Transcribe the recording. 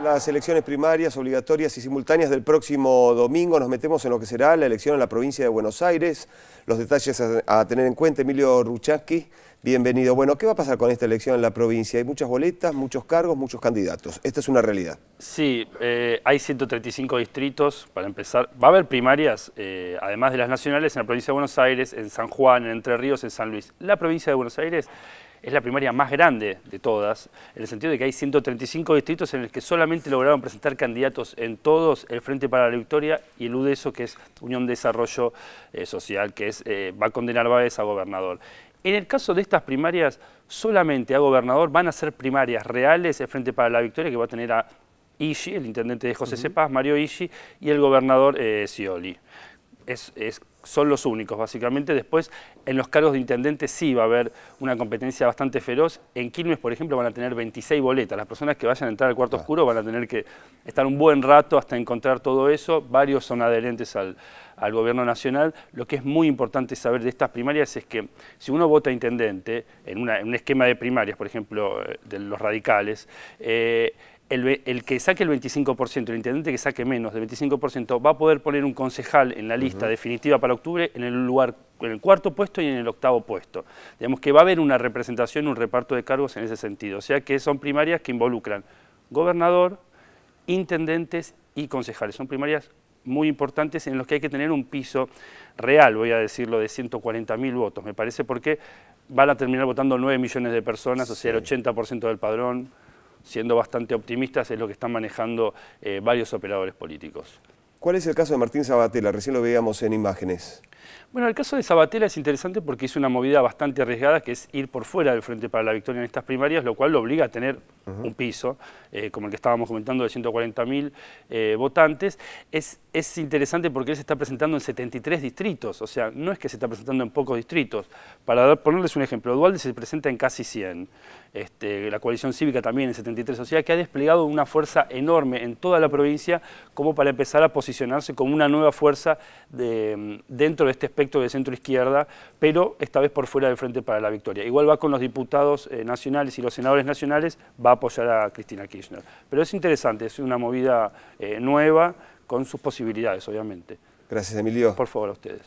las elecciones primarias obligatorias y simultáneas del próximo domingo. Nos metemos en lo que será la elección en la provincia de Buenos Aires. Los detalles a, tener en cuenta, Emilio Ruchaski, Bienvenido. Bueno, ¿qué va a pasar con esta elección en la provincia? Hay muchas boletas, muchos cargos, muchos candidatos. Esta es una realidad. Sí, eh, hay 135 distritos, para empezar. Va a haber primarias, eh, además de las nacionales, en la provincia de Buenos Aires, en San Juan, en Entre Ríos, en San Luis. La provincia de Buenos Aires es la primaria más grande de todas, en el sentido de que hay 135 distritos en los que solamente lograron presentar candidatos en todos el Frente para la Victoria y el UDESO, que es Unión de Desarrollo eh, Social, que es, va a condenar Báez a gobernador. En el caso de estas primarias, solamente a gobernador van a ser primarias reales, el Frente para la Victoria, que va a tener a Ishi, el intendente de José sepas Mario Ishi, y el gobernador eh, Scioli. es son los únicos, básicamente. Después, en los cargos de intendente sí va a haber una competencia bastante feroz. En Quilmes, por ejemplo, van a tener 26 boletas. Las personas que vayan a entrar al cuarto oscuro van a tener que estar un buen rato hasta encontrar todo eso. Varios son adherentes al, gobierno nacional. Lo que es muy importante saber de estas primarias es que si uno vota intendente, en, un esquema de primarias, por ejemplo, eh, de los radicales, eh, el, que saque el 25%, el intendente que saque menos del 25%, va a poder poner un concejal en la lista definitiva para octubre en el lugar en el cuarto puesto y en el octavo puesto. Digamos que va a haber una representación, un reparto de cargos en ese sentido. O sea que son primarias que involucran gobernador, intendentes y concejales. Son primarias muy importantes en los que hay que tener un piso real, voy a decirlo, de 140.000 votos, me parece, porque van a terminar votando 9 millones de personas, o sea, el 80% del padrón siendo bastante optimistas, es lo que están manejando eh, varios operadores políticos. ¿Cuál es el caso de Martín Sabatella? Recién lo veíamos en imágenes. Bueno, el caso de Sabatella es interesante porque hizo una movida bastante arriesgada que es ir por fuera del Frente para la Victoria en estas primarias, lo cual lo obliga a tener un piso, eh, como el que estábamos comentando, de 140.000 eh, votantes, es, es interesante porque él se está presentando en 73 distritos, o sea, no es que se está presentando en pocos distritos. Para dar, ponerles un ejemplo, Dualde se presenta en casi 100, este, la coalición cívica también en 73, o sea, que ha desplegado una fuerza enorme en toda la provincia como para empezar a posicionarse como una nueva fuerza de, dentro de este espectro de centro-izquierda, pero esta vez por fuera del Frente para la Victoria. Igual va con los diputados eh, nacionales y los senadores nacionales, va apoyar a Cristina Kirchner. Pero es interesante, es una movida eh, nueva con sus posibilidades, obviamente. Gracias, Emilio. Por favor, a ustedes.